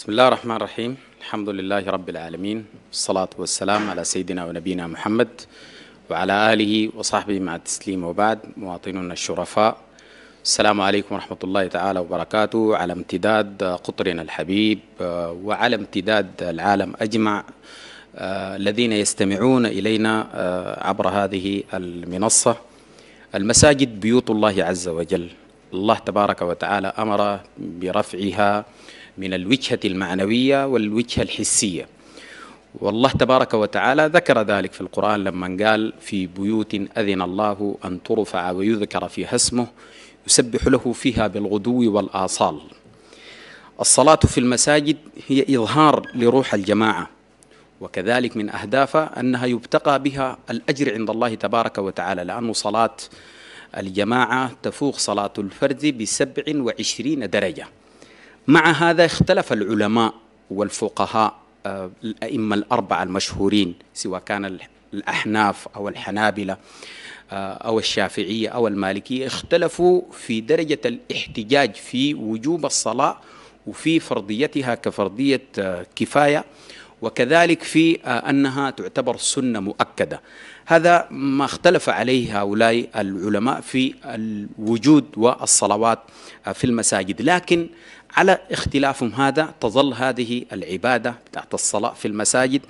بسم الله الرحمن الرحيم الحمد لله رب العالمين والصلاة والسلام على سيدنا ونبينا محمد وعلى آله وصحبه مع التسليم وبعد مواطنون الشرفاء السلام عليكم ورحمة الله تعالى وبركاته على امتداد قطرنا الحبيب وعلى امتداد العالم أجمع الذين يستمعون إلينا عبر هذه المنصة المساجد بيوت الله عز وجل الله تبارك وتعالى أمر برفعها من الوجهة المعنوية والوجهة الحسية والله تبارك وتعالى ذكر ذلك في القرآن لما قال في بيوت أذن الله أن ترفع ويذكر فيها اسمه يسبح له فيها بالغدو والآصال الصلاة في المساجد هي إظهار لروح الجماعة وكذلك من أهدافها أنها يبتقى بها الأجر عند الله تبارك وتعالى لأن صلاة الجماعة تفوق صلاة الفرد بسبع وعشرين درجة مع هذا اختلف العلماء والفقهاء آه، الأئمة الأربعة المشهورين سواء كان الأحناف أو الحنابلة آه، أو الشافعية أو المالكية اختلفوا في درجة الاحتجاج في وجوب الصلاة وفي فرضيتها كفرضية آه، كفاية وكذلك في أنها تعتبر سنة مؤكدة هذا ما اختلف عليه هؤلاء العلماء في الوجود والصلوات في المساجد لكن على اختلافهم هذا تظل هذه العبادة بتاعت الصلاة في المساجد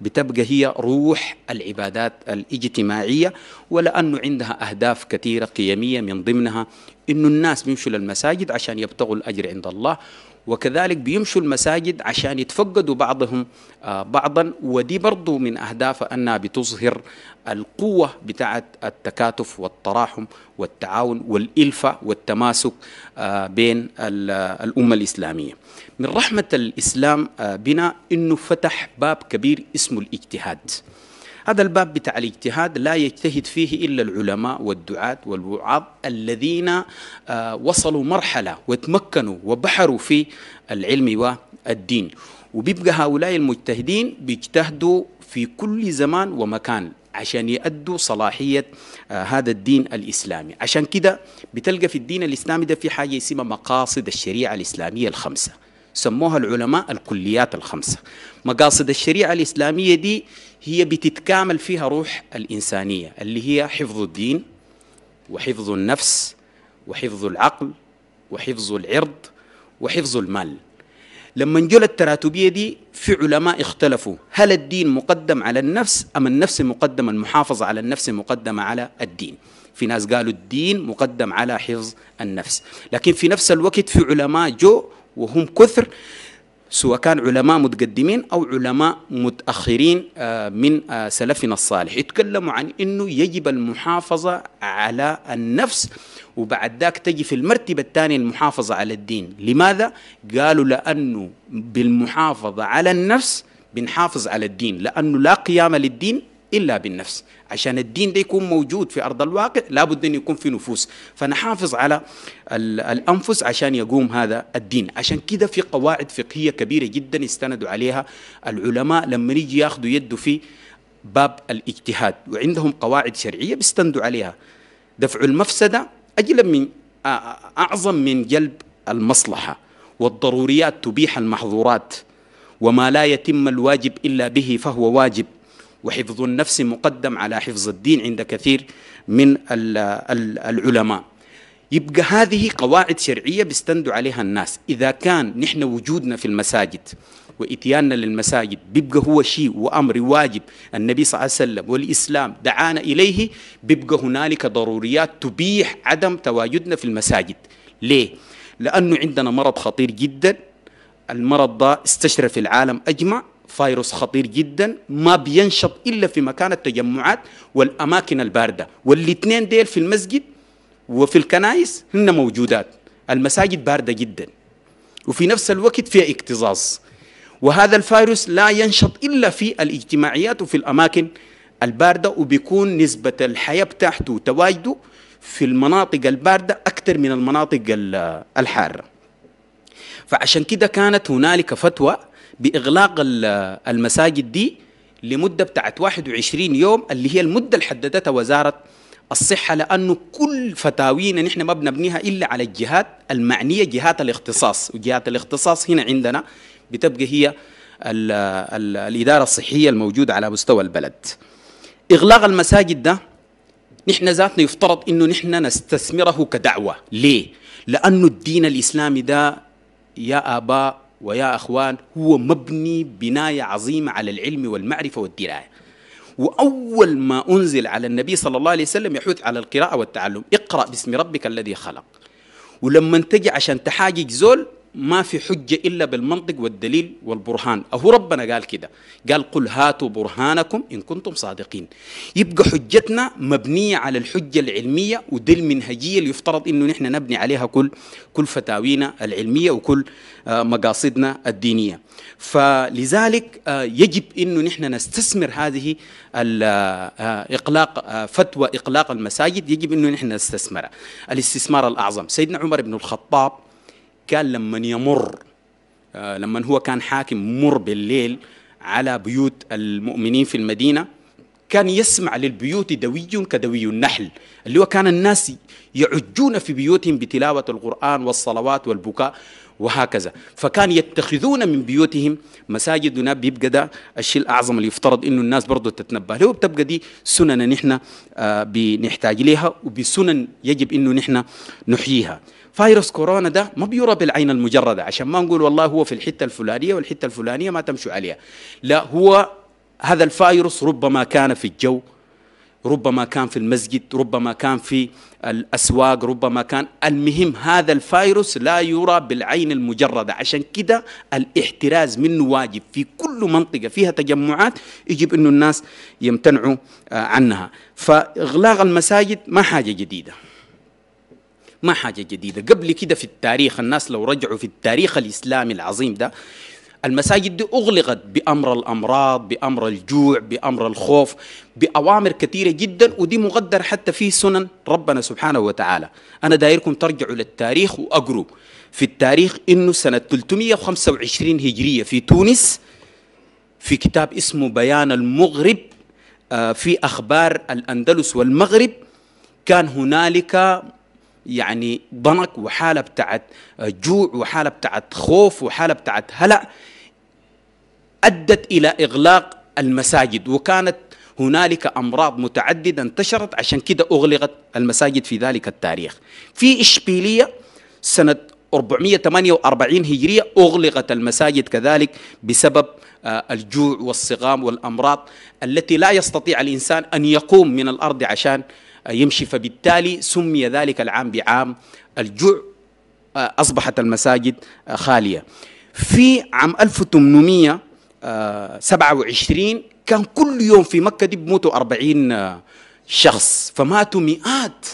بتبقى هي روح العبادات الاجتماعية ولأنه عندها أهداف كثيرة قيمية من ضمنها أن الناس بيمشوا للمساجد عشان يبتغوا الأجر عند الله وكذلك بيمشوا المساجد عشان يتفقدوا بعضهم آه، بعضا ودي برضو من أهداف أنها بتظهر القوة بتاعت التكاتف والتراحم والتعاون والإلفة والتماسك آه، بين الأمة الإسلامية من رحمة الإسلام آه، بنا أنه فتح باب كبير اسمه الاجتهاد هذا الباب بتاع الاجتهاد لا يجتهد فيه إلا العلماء والدعاة والوعاظ الذين آه، وصلوا مرحلة وتمكنوا وبحروا في العلم والدين وبيبقى هؤلاء المجتهدين بيجتهدوا في كل زمان ومكان عشان يأدوا صلاحية آه هذا الدين الإسلامي عشان كده بتلقى في الدين الإسلامي ده في حاجة اسمها مقاصد الشريعة الإسلامية الخمسة سموها العلماء الكليات الخمسة مقاصد الشريعة الإسلامية دي هي بتتكامل فيها روح الإنسانية اللي هي حفظ الدين وحفظ النفس وحفظ العقل وحفظ العرض وحفظ المال لما نجل التراتبية دي في علماء اختلفوا هل الدين مقدم على النفس أم النفس مقدمة المحافظة على النفس مقدمة على الدين في ناس قالوا الدين مقدم على حفظ النفس لكن في نفس الوقت في علماء جو وهم كثر سواء كان علماء متقدمين أو علماء متأخرين آه، من آه، سلفنا الصالح يتكلموا عن أنه يجب المحافظة على النفس وبعد ذاك تجي في المرتبة الثانية المحافظة على الدين لماذا؟ قالوا لأنه بالمحافظة على النفس بنحافظ على الدين لأنه لا قيام للدين الا بالنفس عشان الدين ده يكون موجود في ارض الواقع لابد ان يكون في نفوس فنحافظ على الانفس عشان يقوم هذا الدين عشان كده في قواعد فقهيه كبيره جدا استندوا عليها العلماء لما يجي ياخذوا يده في باب الاجتهاد وعندهم قواعد شرعيه بيستندوا عليها دفع المفسده اجل من اعظم من جلب المصلحه والضروريات تبيح المحظورات وما لا يتم الواجب الا به فهو واجب وحفظ النفس مقدم على حفظ الدين عند كثير من العلماء يبقى هذه قواعد شرعية بيستندوا عليها الناس إذا كان نحن وجودنا في المساجد وإتياننا للمساجد بيبقى هو شيء وأمر واجب النبي صلى الله عليه وسلم والإسلام دعانا إليه بيبقى هنالك ضروريات تبيح عدم تواجدنا في المساجد ليه؟ لأنه عندنا مرض خطير جدا المرض ده استشرف العالم أجمع فيروس خطير جدا ما بينشط الا في مكان التجمعات والاماكن البارده والاثنين ديل في المسجد وفي الكنائس هن موجودات المساجد بارده جدا وفي نفس الوقت فيها اكتظاظ وهذا الفيروس لا ينشط الا في الاجتماعيات وفي الاماكن البارده وبيكون نسبه الحياه بتاعته وتواجده في المناطق البارده اكثر من المناطق الحاره فعشان كده كانت هنالك فتوى باغلاق المساجد دي لمده بتاعت 21 يوم اللي هي المده اللي حددتها وزاره الصحه لانه كل فتاوينا نحن ما بنبنيها الا على الجهات المعنيه جهات الاختصاص وجهات الاختصاص هنا عندنا بتبقى هي الـ الـ الاداره الصحيه الموجوده على مستوى البلد. اغلاق المساجد ده نحن ذاتنا يفترض انه نحن نستثمره كدعوه، ليه؟ لانه الدين الاسلامي ده يا اباء ويا أخوان هو مبني بناية عظيمة على العلم والمعرفة والدراية وأول ما أنزل على النبي صلى الله عليه وسلم يحث على القراءة والتعلم اقرأ باسم ربك الذي خلق ولما تجي عشان تحاجج زول ما في حجة إلا بالمنطق والدليل والبرهان أهو ربنا قال كده قال قل هاتوا برهانكم إن كنتم صادقين يبقى حجتنا مبنية على الحجة العلمية ودي المنهجية اللي يفترض إنه نحن نبني عليها كل كل فتاوينا العلمية وكل آه، مقاصدنا الدينية فلذلك آه، يجب إنه نحن نستثمر هذه آه، إقلاق فتوى إقلاق المساجد يجب إنه نحن نستثمرها الاستثمار الأعظم سيدنا عمر بن الخطاب كان لما يمر آه، لما هو كان حاكم مر بالليل على بيوت المؤمنين في المدينة كان يسمع للبيوت دوي كدوي النحل اللي هو كان الناس يعجون في بيوتهم بتلاوة القرآن والصلوات والبكاء وهكذا فكان يتخذون من بيوتهم مساجدنا بيبقى ده الشيء الأعظم اللي يفترض إنه الناس برضه تتنبه له بتبقى دي سنن نحن آه، بنحتاج ليها وبسنن يجب إنه نحن نحييها فيروس كورونا ده ما بيرى بالعين المجردة عشان ما نقول والله هو في الحتة الفلانية والحتة الفلانية ما تمشوا عليها لا هو هذا الفيروس ربما كان في الجو ربما كان في المسجد ربما كان في الأسواق ربما كان المهم هذا الفيروس لا يرى بالعين المجردة عشان كده الاحتراز منه واجب في كل منطقة فيها تجمعات يجب أنه الناس يمتنعوا آه، عنها فإغلاق المساجد ما حاجة جديدة ما حاجة جديدة قبل كده في التاريخ الناس لو رجعوا في التاريخ الإسلامي العظيم ده المساجد دي أغلقت بأمر الأمراض بأمر الجوع بأمر الخوف بأوامر كثيرة جدا ودي مقدر حتى في سنن ربنا سبحانه وتعالى أنا دايركم ترجعوا للتاريخ وأقروا في التاريخ إنه سنة 325 هجرية في تونس في كتاب اسمه بيان المغرب آه، في أخبار الأندلس والمغرب كان هنالك يعني ضنك وحاله بتاعت جوع وحاله بتاعت خوف وحاله بتاعت هلع ادت الى اغلاق المساجد وكانت هنالك امراض متعدده انتشرت عشان كده اغلقت المساجد في ذلك التاريخ في اشبيليه سنه 448 هجريه اغلقت المساجد كذلك بسبب آه، الجوع والصغام والامراض التي لا يستطيع الانسان ان يقوم من الارض عشان آه، يمشي فبالتالي سمي ذلك العام بعام الجوع آه، أصبحت المساجد آه، خالية في عام 1827 كان كل يوم في مكة دي بموتوا 40 شخص فماتوا مئات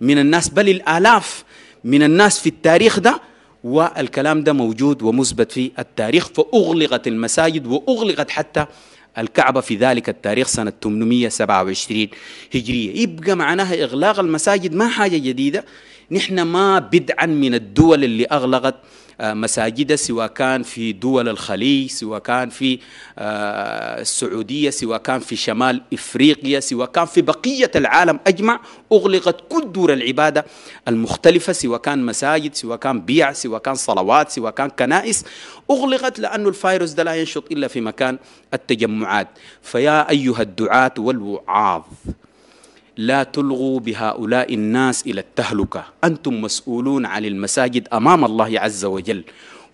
من الناس بل الآلاف من الناس في التاريخ ده والكلام ده موجود ومثبت في التاريخ فأغلقت المساجد وأغلقت حتى الكعبة في ذلك التاريخ سنة 827 هجرية يبقى معناها إغلاق المساجد ما حاجة جديدة نحن ما بدعا من الدول اللي أغلقت آه، مساجد سواء كان في دول الخليج سواء كان في آه، السعودية سواء كان في شمال إفريقيا سواء كان في بقية العالم أجمع أغلقت كل دور العبادة المختلفة سواء كان مساجد سواء كان بيع سواء كان صلوات سواء كان كنائس أغلقت لأن الفيروس ده لا ينشط إلا في مكان التجمعات فيا أيها الدعاة والوعاظ لا تلغوا بهؤلاء الناس إلى التهلكة أنتم مسؤولون عن المساجد أمام الله عز وجل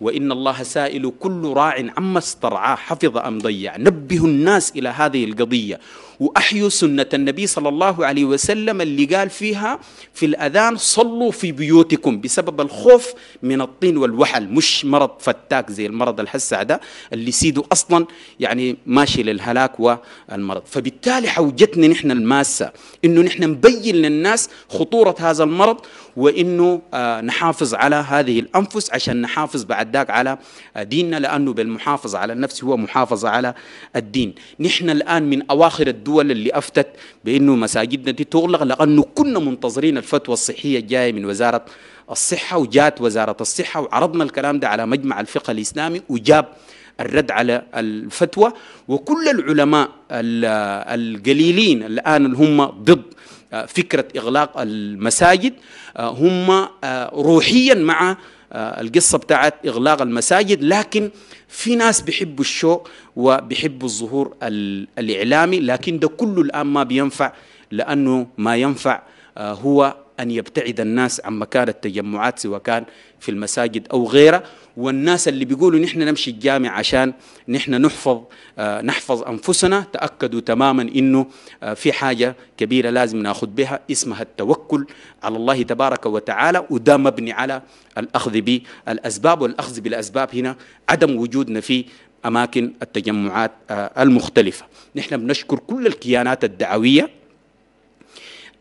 وإن الله سائل كل راع عما استرعاه حفظ أم ضيع نبه الناس إلى هذه القضية وأحيوا سنة النبي صلى الله عليه وسلم اللي قال فيها في الأذان صلوا في بيوتكم بسبب الخوف من الطين والوحل مش مرض فتاك زي المرض الحسع ده اللي سيده أصلا يعني ماشي للهلاك والمرض فبالتالي حوجتنا نحن الماسة إنه نحن نبين للناس خطورة هذا المرض وإنه آه، نحافظ على هذه الأنفس عشان نحافظ بعد ذاك على آه، ديننا لأنه بالمحافظة على النفس هو محافظة على الدين نحن الآن من أواخر الدنيا الدول اللي أفتت بأنه مساجدنا دي تغلق لأنه كنا منتظرين الفتوى الصحية الجاية من وزارة الصحة وجات وزارة الصحة وعرضنا الكلام ده على مجمع الفقه الإسلامي وجاب الرد على الفتوى وكل العلماء القليلين الآن اللي هم ضد آه، فكرة إغلاق المساجد آه، هم آه، روحيا مع آه، القصة بتاعت إغلاق المساجد لكن في ناس بيحبوا الشو وبيحبوا الظهور الإعلامي لكن ده كله الآن ما بينفع لأنه ما ينفع آه، هو أن يبتعد الناس عن مكان التجمعات سواء كان في المساجد أو غيره والناس اللي بيقولوا نحن نمشي الجامع عشان نحن نحفظ آه، نحفظ أنفسنا تأكدوا تماما إنه آه، في حاجة كبيرة لازم ناخذ بها اسمها التوكل على الله تبارك وتعالى وده مبني على الأخذ بالأسباب والأخذ بالأسباب هنا عدم وجودنا في أماكن التجمعات آه، المختلفة نحن بنشكر كل الكيانات الدعوية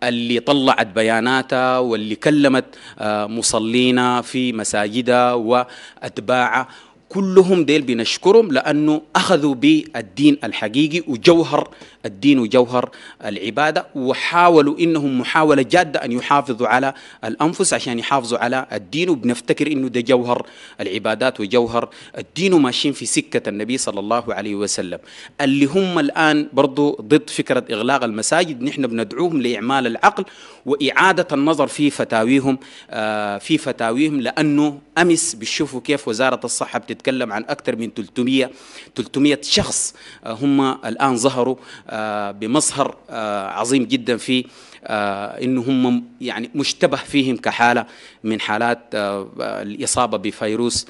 اللي طلعت بياناتها واللي كلمت آه، مصلينا في مساجدها وأتباعها كلهم ديل بنشكرهم لأنه أخذوا بالدين الحقيقي وجوهر الدين وجوهر العبادة وحاولوا إنهم محاولة جادة أن يحافظوا على الأنفس عشان يحافظوا على الدين وبنفتكر إنه ده جوهر العبادات وجوهر الدين وماشيين في سكة النبي صلى الله عليه وسلم اللي هم الآن برضو ضد فكرة إغلاق المساجد نحن بندعوهم لإعمال العقل وإعادة النظر في فتاويهم آه، في فتاويهم لأنه أمس بتشوفوا كيف وزارة الصحة بتت بنتكلم عن أكثر من 300 300 شخص آه، هم الآن ظهروا آه، بمظهر آه، عظيم جدا في انه هم يعني مشتبه فيهم كحاله من حالات الاصابه بفيروس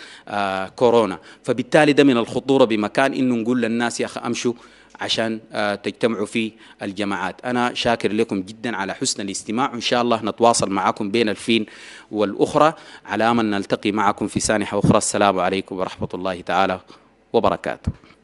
كورونا فبالتالي ده من الخطوره بمكان انه نقول للناس يا اخي امشوا عشان آه، تجتمعوا في الجماعات أنا شاكر لكم جدا على حسن الاستماع وإن شاء الله نتواصل معكم بين الفين والأخرى على أمل نلتقي معكم في سانحة أخرى السلام عليكم ورحمة الله تعالى وبركاته